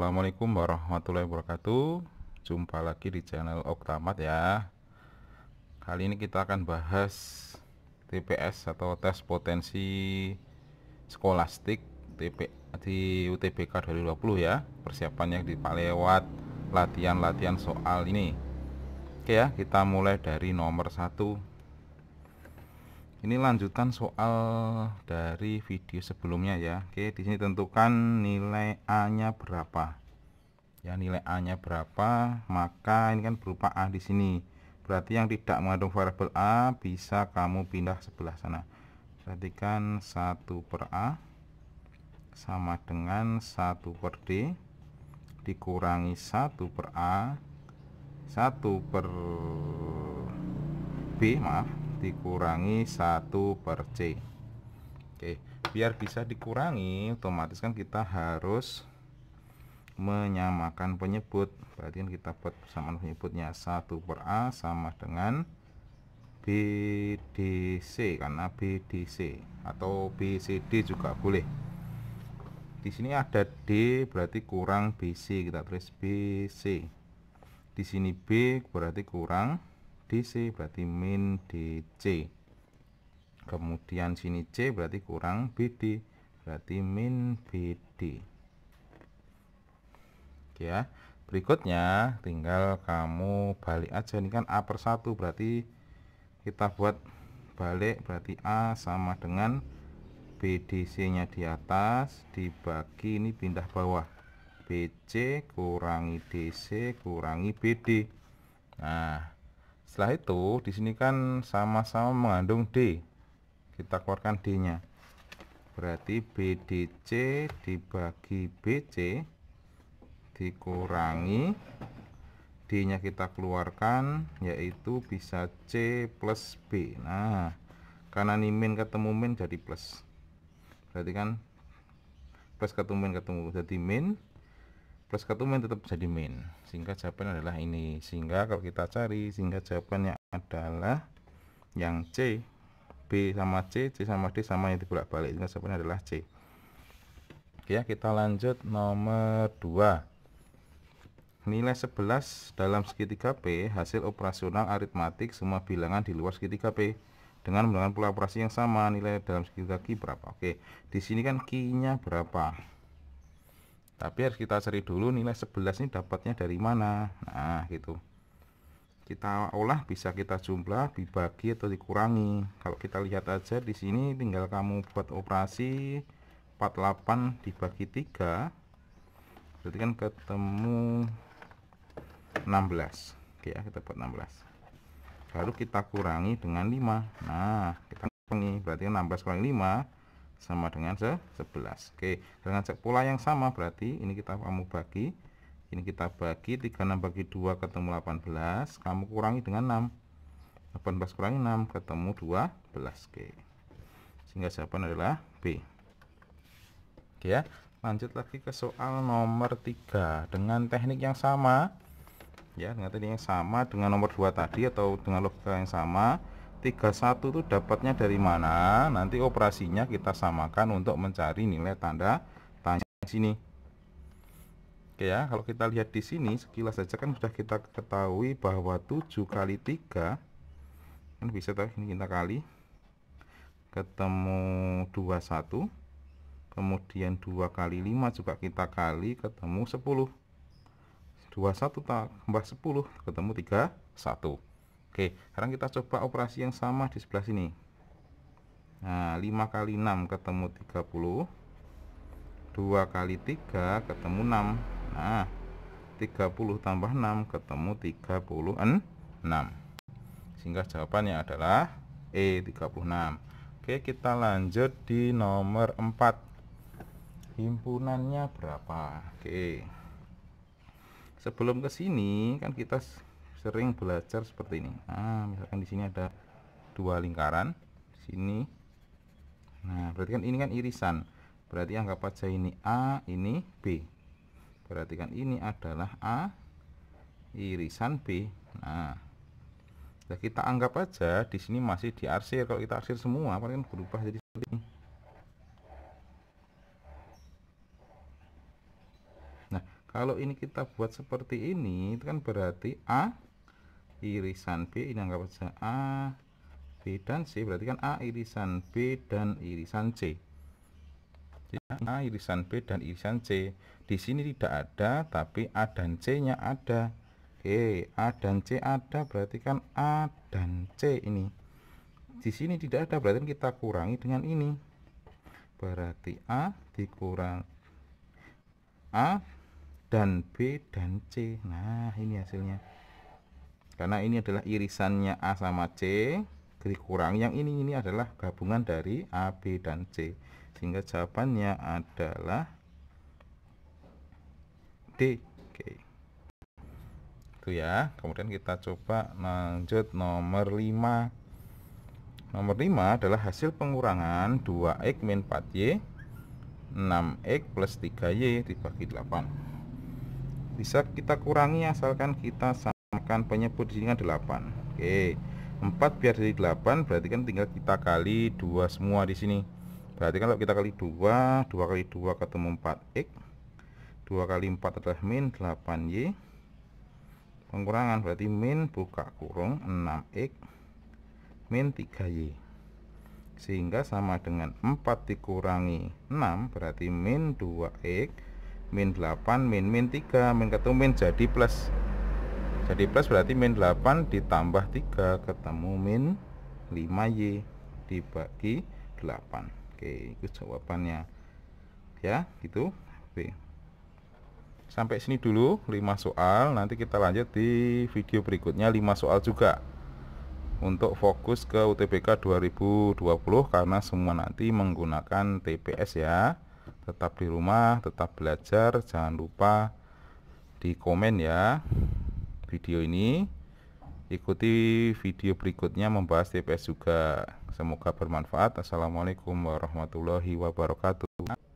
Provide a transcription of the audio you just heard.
Assalamualaikum warahmatullahi wabarakatuh Jumpa lagi di channel Oktamat ya Kali ini kita akan bahas TPS atau tes potensi skolastik TP, di UTBK 2020 ya Persiapannya di lewat latihan-latihan soal ini Oke ya kita mulai dari nomor 1 ini lanjutan soal dari video sebelumnya ya Oke di sini tentukan nilai A nya berapa ya nilai A nya berapa maka ini kan berupa A di sini berarti yang tidak mengandung variabel A bisa kamu pindah sebelah sana perhatikan satu per A sama dengan satu per D dikurangi satu per A satu per B maaf dikurangi 1 per C Oke biar bisa dikurangi otomatis kan kita harus menyamakan penyebut berarti kan kita buat persamaan penyebutnya 1 per A sama dengan BDC karena BDC atau BCD juga boleh di sini ada D berarti kurang BC kita tulis BC di sini B berarti kurang DC berarti min DC kemudian sini C berarti kurang BD berarti min BD Oke ya berikutnya tinggal kamu balik aja ini kan A per 1 berarti kita buat balik berarti A sama dengan BDC nya di atas dibagi ini pindah bawah BC kurangi DC kurangi BD nah setelah itu di sini kan sama-sama mengandung D kita keluarkan D nya berarti BDC dibagi BC dikurangi D nya kita keluarkan yaitu bisa C plus B nah karena min ketemu min jadi plus berarti kan plus ketemu min ketemu jadi min plus kartu main tetap jadi main sehingga jawaban adalah ini sehingga kalau kita cari sehingga jawabannya adalah yang C B sama C C sama D sama yang dibolak balik sehingga jawabannya adalah C Oke ya kita lanjut nomor 2 nilai 11 dalam segitiga P hasil operasional aritmatik semua bilangan di luar segitiga P dengan menggunakan pola operasi yang sama nilai dalam segitiga Q berapa Oke di sini kan Q nya berapa tapi harus kita cari dulu nilai 11 ini dapatnya dari mana nah gitu kita olah bisa kita jumlah dibagi atau dikurangi kalau kita lihat aja di sini tinggal kamu buat operasi 48 dibagi 3 berarti kan ketemu 16 Oke ya kita buat 16 baru kita kurangi dengan 5 nah kita kurangi berarti 16 kurang 5 sama dengan 11 Oke dengan pola yang sama berarti ini kita kamu bagi ini kita bagi 36 bagi 2 ketemu 18 kamu kurangi dengan 6 18 kurangi 6 ketemu 12 Oke sehingga jawaban adalah B Oke ya lanjut lagi ke soal nomor 3 dengan teknik yang sama ya dengan teknik yang sama dengan nomor 2 tadi atau dengan logika yang sama 31 itu dapatnya dari mana nanti operasinya kita samakan untuk mencari nilai tanda tanya sini Oke ya kalau kita lihat di sini sekilas saja kan sudah kita ketahui bahwa 7 kali 3 kan bisa tahu ini kita kali ketemu 21 kemudian 2 kali 5 juga kita kali ketemu 10 21 tambah 10 ketemu 31 Oke, sekarang kita coba operasi yang sama di sebelah sini. Nah, 5 kali 6 ketemu 30. 2 kali 3 ketemu 6. Nah, 30 tambah 6 ketemu 36. Sehingga jawabannya adalah E 36. Oke, kita lanjut di nomor 4. Himpunannya berapa? Oke. Sebelum ke sini kan kita sering belajar seperti ini nah misalkan di sini ada dua lingkaran sini nah berarti kan ini kan irisan berarti anggap aja ini A ini B berarti kan ini adalah A irisan B nah ya kita anggap aja di sini masih diarsir. Kalau kita arsir semua, kan berubah jadi seperti ini. Nah, kalau ini kita buat seperti ini, itu kan berarti A irisan B ini anggap saja A B dan C berarti kan A irisan B dan irisan C A irisan B dan irisan C di sini tidak ada tapi A dan C nya ada Oke A dan C ada berarti kan A dan C ini di sini tidak ada berarti kan kita kurangi dengan ini berarti A dikurang A dan B dan C nah ini hasilnya karena ini adalah irisannya A sama C kurang yang ini ini adalah gabungan dari A, B, dan C sehingga jawabannya adalah D oke itu ya kemudian kita coba lanjut nomor 5 nomor 5 adalah hasil pengurangan 2x min 4y 6x plus 3y dibagi 8 bisa kita kurangi asalkan kita kan penyebut di sini kan 8 Oke 4 biar dari 8 berarti kan tinggal kita kali 2 semua di sini berarti kan kalau kita kali 2 2 kali 2 ketemu 4X 2 kali 4 adalah min 8Y pengurangan berarti min buka kurung 6X min 3Y sehingga sama dengan 4 dikurangi 6 berarti min 2X min 8 min min 3 min ketemu min jadi plus jadi plus berarti min 8 ditambah 3 ketemu min 5y dibagi 8 oke itu jawabannya ya gitu oke sampai sini dulu 5 soal nanti kita lanjut di video berikutnya 5 soal juga untuk fokus ke UTBK 2020 karena semua nanti menggunakan TPS ya tetap di rumah tetap belajar jangan lupa di komen ya video ini ikuti video berikutnya membahas TPS juga semoga bermanfaat assalamualaikum warahmatullahi wabarakatuh